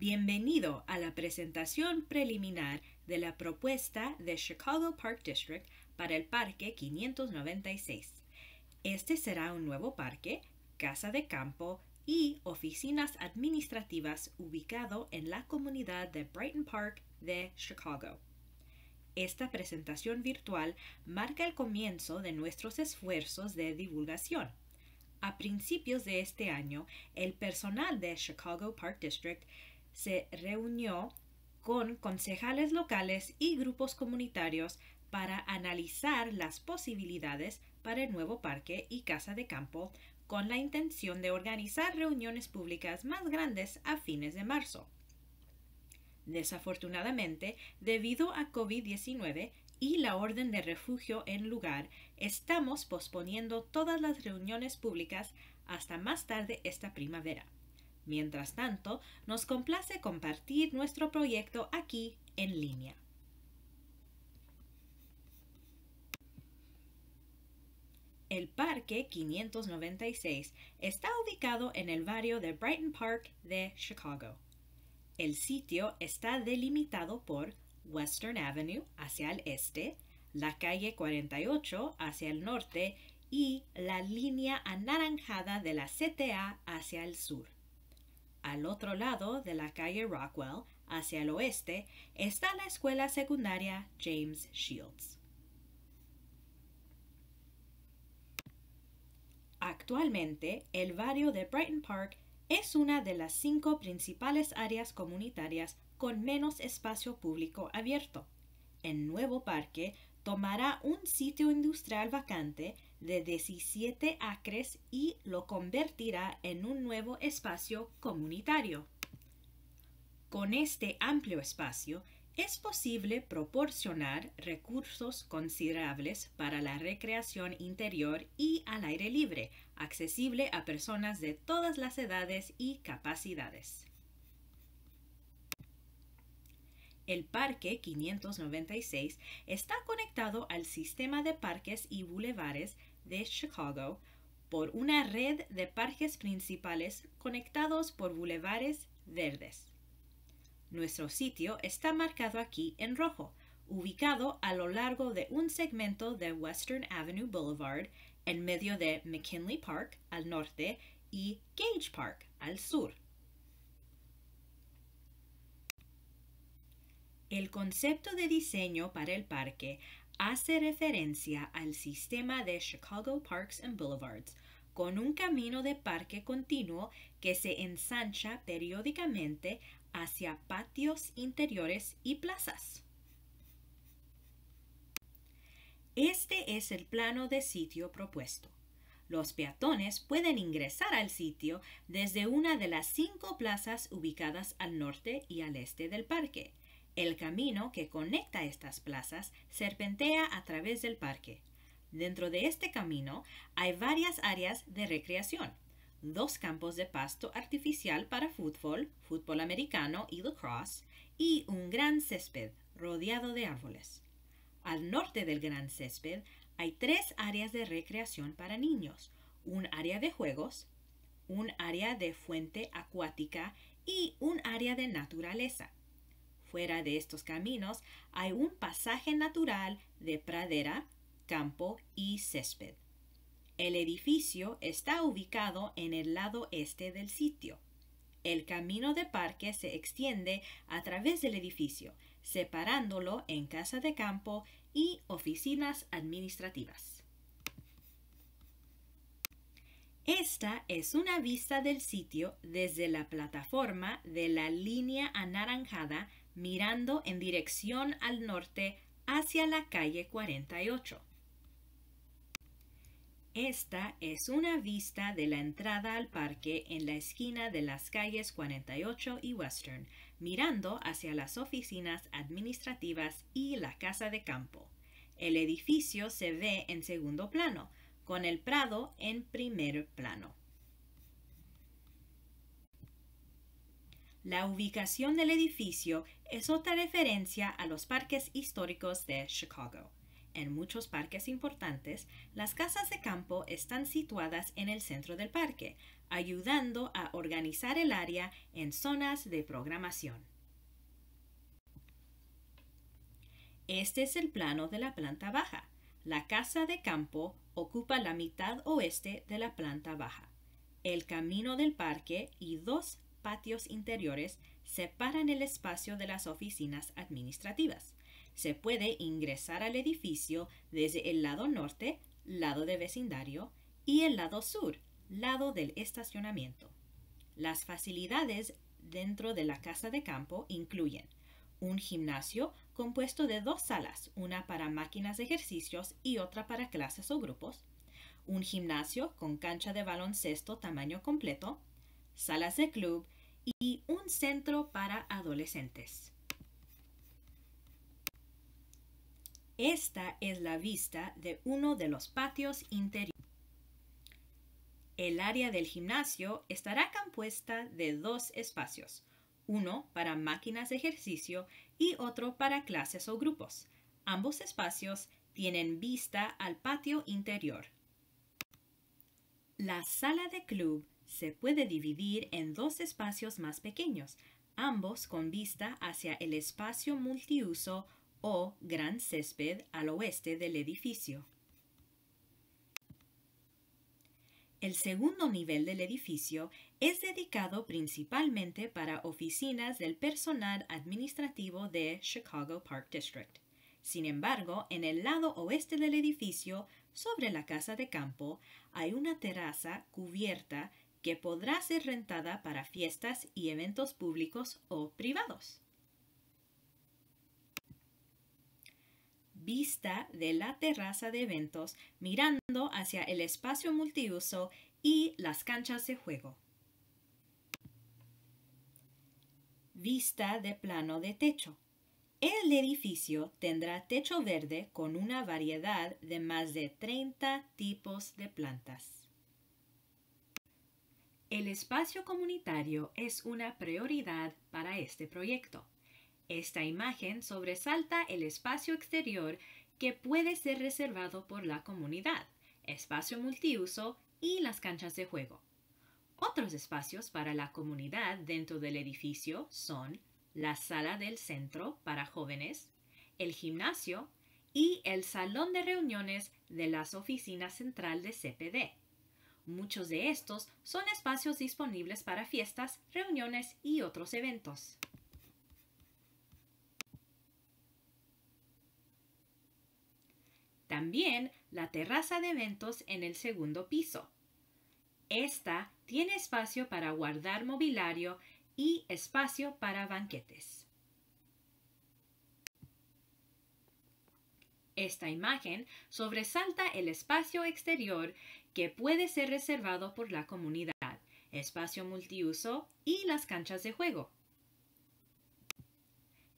Bienvenido a la presentación preliminar de la propuesta de Chicago Park District para el Parque 596. Este será un nuevo parque, casa de campo y oficinas administrativas ubicado en la comunidad de Brighton Park de Chicago. Esta presentación virtual marca el comienzo de nuestros esfuerzos de divulgación. A principios de este año, el personal de Chicago Park District se reunió con concejales locales y grupos comunitarios para analizar las posibilidades para el nuevo parque y casa de campo con la intención de organizar reuniones públicas más grandes a fines de marzo. Desafortunadamente, debido a COVID-19 y la orden de refugio en lugar, estamos posponiendo todas las reuniones públicas hasta más tarde esta primavera. Mientras tanto, nos complace compartir nuestro proyecto aquí en línea. El Parque 596 está ubicado en el barrio de Brighton Park de Chicago. El sitio está delimitado por Western Avenue hacia el este, la calle 48 hacia el norte y la línea anaranjada de la CTA hacia el sur. Al otro lado de la calle Rockwell, hacia el oeste, está la escuela secundaria James Shields. Actualmente, el barrio de Brighton Park es una de las cinco principales áreas comunitarias con menos espacio público abierto. El nuevo parque tomará un sitio industrial vacante de 17 acres y lo convertirá en un nuevo espacio comunitario. Con este amplio espacio es posible proporcionar recursos considerables para la recreación interior y al aire libre, accesible a personas de todas las edades y capacidades. El Parque 596 está conectado al sistema de parques y bulevares de Chicago por una red de parques principales conectados por bulevares verdes. Nuestro sitio está marcado aquí en rojo, ubicado a lo largo de un segmento de Western Avenue Boulevard en medio de McKinley Park al norte y Gage Park al sur. El concepto de diseño para el parque hace referencia al sistema de Chicago Parks and Boulevards, con un camino de parque continuo que se ensancha periódicamente hacia patios interiores y plazas. Este es el plano de sitio propuesto. Los peatones pueden ingresar al sitio desde una de las cinco plazas ubicadas al norte y al este del parque. El camino que conecta estas plazas serpentea a través del parque. Dentro de este camino hay varias áreas de recreación, dos campos de pasto artificial para fútbol, fútbol americano y lacrosse, y un gran césped rodeado de árboles. Al norte del gran césped hay tres áreas de recreación para niños, un área de juegos, un área de fuente acuática y un área de naturaleza. Fuera de estos caminos hay un pasaje natural de pradera, campo y césped. El edificio está ubicado en el lado este del sitio. El camino de parque se extiende a través del edificio, separándolo en casa de campo y oficinas administrativas. Esta es una vista del sitio desde la plataforma de la línea anaranjada mirando en dirección al norte hacia la calle 48. Esta es una vista de la entrada al parque en la esquina de las calles 48 y Western, mirando hacia las oficinas administrativas y la casa de campo. El edificio se ve en segundo plano, con el prado en primer plano. La ubicación del edificio es otra referencia a los parques históricos de Chicago. En muchos parques importantes, las casas de campo están situadas en el centro del parque, ayudando a organizar el área en zonas de programación. Este es el plano de la planta baja. La casa de campo ocupa la mitad oeste de la planta baja. El camino del parque y dos patios interiores separan el espacio de las oficinas administrativas. Se puede ingresar al edificio desde el lado norte, lado de vecindario, y el lado sur, lado del estacionamiento. Las facilidades dentro de la casa de campo incluyen un gimnasio compuesto de dos salas, una para máquinas de ejercicios y otra para clases o grupos, un gimnasio con cancha de baloncesto tamaño completo, salas de club y un centro para adolescentes. Esta es la vista de uno de los patios interiores. El área del gimnasio estará compuesta de dos espacios, uno para máquinas de ejercicio y otro para clases o grupos. Ambos espacios tienen vista al patio interior. La sala de club se puede dividir en dos espacios más pequeños, ambos con vista hacia el espacio multiuso o gran césped al oeste del edificio. El segundo nivel del edificio es dedicado principalmente para oficinas del personal administrativo de Chicago Park District. Sin embargo, en el lado oeste del edificio, sobre la casa de campo, hay una terraza cubierta que podrá ser rentada para fiestas y eventos públicos o privados. Vista de la terraza de eventos mirando hacia el espacio multiuso y las canchas de juego. Vista de plano de techo. El edificio tendrá techo verde con una variedad de más de 30 tipos de plantas. El espacio comunitario es una prioridad para este proyecto. Esta imagen sobresalta el espacio exterior que puede ser reservado por la comunidad, espacio multiuso y las canchas de juego. Otros espacios para la comunidad dentro del edificio son la sala del centro para jóvenes, el gimnasio y el salón de reuniones de las oficinas central de CPD. Muchos de estos son espacios disponibles para fiestas, reuniones y otros eventos. También la terraza de eventos en el segundo piso. Esta tiene espacio para guardar mobiliario y espacio para banquetes. Esta imagen sobresalta el espacio exterior que puede ser reservado por la comunidad, espacio multiuso y las canchas de juego.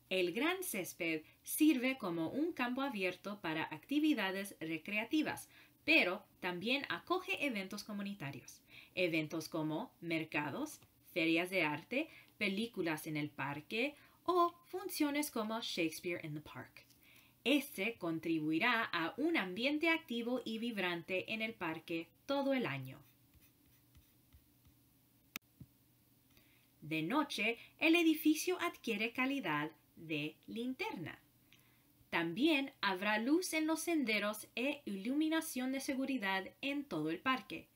El gran césped sirve como un campo abierto para actividades recreativas, pero también acoge eventos comunitarios, eventos como mercados, ferias de arte, películas en el parque o funciones como Shakespeare in the Park. Este contribuirá a un ambiente activo y vibrante en el parque todo el año. De noche, el edificio adquiere calidad de linterna. También habrá luz en los senderos e iluminación de seguridad en todo el parque.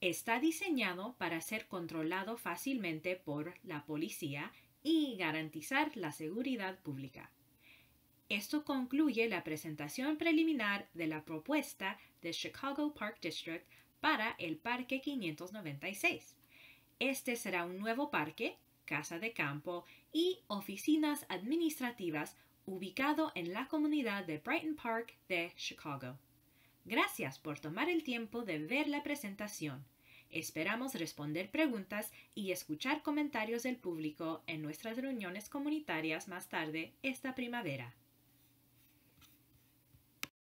Está diseñado para ser controlado fácilmente por la policía y garantizar la seguridad pública. Esto concluye la presentación preliminar de la propuesta de Chicago Park District para el Parque 596. Este será un nuevo parque, casa de campo y oficinas administrativas ubicado en la comunidad de Brighton Park de Chicago. Gracias por tomar el tiempo de ver la presentación. Esperamos responder preguntas y escuchar comentarios del público en nuestras reuniones comunitarias más tarde esta primavera.